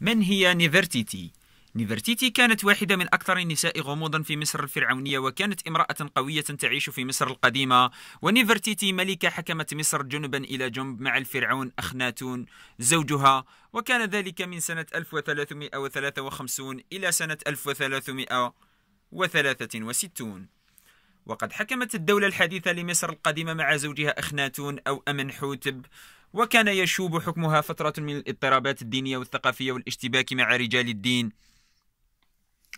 من هي نيفرتيتي؟ نيفرتيتي كانت واحدة من أكثر النساء غموضا في مصر الفرعونية وكانت امرأة قوية تعيش في مصر القديمة ونيفرتيتي ملكة حكمت مصر جنبا إلى جنب مع الفرعون أخناتون زوجها وكان ذلك من سنة 1353 إلى سنة 1363 وقد حكمت الدولة الحديثة لمصر القديمة مع زوجها أخناتون أو أمنحوتب وكان يشوب حكمها فترة من الاضطرابات الدينية والثقافية والاشتباك مع رجال الدين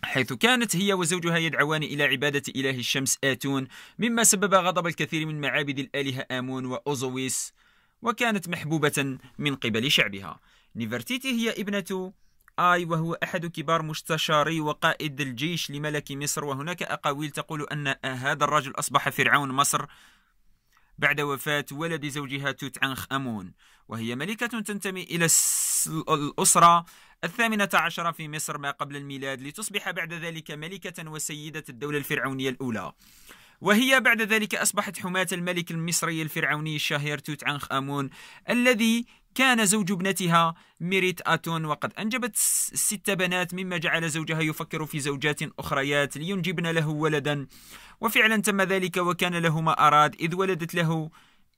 حيث كانت هي وزوجها يدعوان إلى عبادة إله الشمس آتون مما سبب غضب الكثير من معابد الآلهة آمون وأوزويس وكانت محبوبة من قبل شعبها نيفرتيتي هي ابنة آي وهو أحد كبار مستشاري وقائد الجيش لملك مصر وهناك أقاويل تقول أن هذا الرجل أصبح فرعون مصر بعد وفاة ولد زوجها توت عنخ أمون وهي ملكة تنتمي إلى الأسرة الثامنة عشرة في مصر ما قبل الميلاد لتصبح بعد ذلك ملكة وسيدة الدولة الفرعونية الأولى وهي بعد ذلك أصبحت حماة الملك المصري الفرعوني الشهير توت عنخ آمون الذي كان زوج ابنتها ميريت أتون وقد أنجبت ست بنات مما جعل زوجها يفكر في زوجات أخريات لينجبن له ولدا وفعلا تم ذلك وكان له ما أراد إذ ولدت له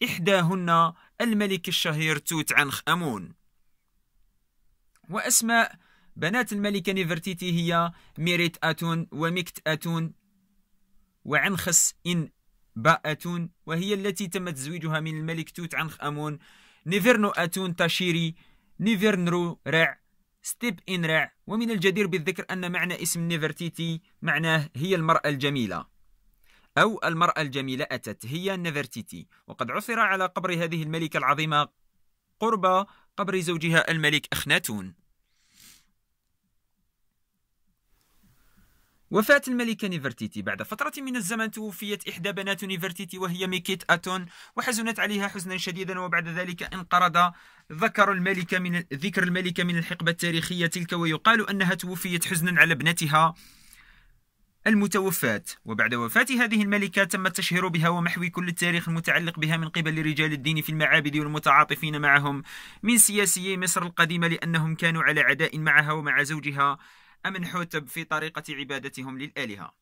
إحداهن الملك الشهير توت عنخ أمون وأسماء بنات الملكة نيفرتيتي هي ميريت أتون وميكت أتون وعنخس إن بأتون وهي التي تم تزويجها من الملك توت عنخ أمون نيفيرنو أتون تاشيري نيفيرنرو رع ستيب إن رع ومن الجدير بالذكر أن معنى اسم نيفرتيتي معناه هي المرأة الجميلة أو المرأة الجميلة أتت هي نيفرتيتي وقد عثر على قبر هذه الملكة العظيمة قرب قبر زوجها الملك أخناتون وفاة الملكة نيفرتيتي بعد فترة من الزمن توفيت إحدى بنات نيفرتيتي وهي ميكيت أتون وحزنت عليها حزنا شديدا وبعد ذلك انقرض ذكر الملكة من ذكر الملكة من الحقبة التاريخية تلك ويقال أنها توفيت حزنا على ابنتها المتوفاة وبعد وفاة هذه الملكة تم التشهير بها ومحو كل التاريخ المتعلق بها من قبل رجال الدين في المعابد والمتعاطفين معهم من سياسيي مصر القديمة لأنهم كانوا على عداء معها ومع زوجها أمن حوتب في طريقة عبادتهم للآلهة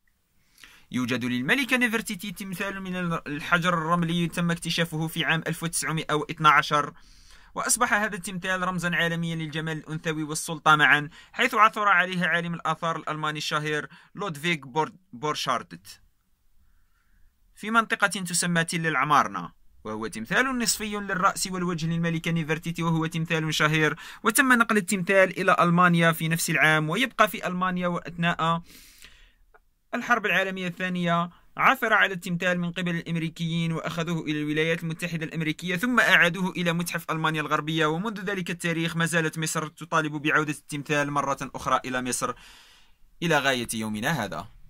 يوجد للملكة نيفرتيتي تمثال من الحجر الرملي تم اكتشافه في عام 1912 وأصبح هذا التمثال رمزا عالميا للجمال الأنثوي والسلطة معا حيث عثر عليه عالم الآثار الألماني الشهير لودفيغ بورشاردت في منطقة تسمى تل العمارنة وهو تمثال نصفي للرأس والوجه للملكة نيفرتيتي وهو تمثال شهير وتم نقل التمثال إلى ألمانيا في نفس العام ويبقى في ألمانيا وأثناء الحرب العالمية الثانية عثر على التمثال من قبل الامريكيين واخذوه الى الولايات المتحده الامريكيه ثم اعادوه الى متحف المانيا الغربيه ومنذ ذلك التاريخ ما زالت مصر تطالب بعوده التمثال مره اخرى الى مصر الى غايه يومنا هذا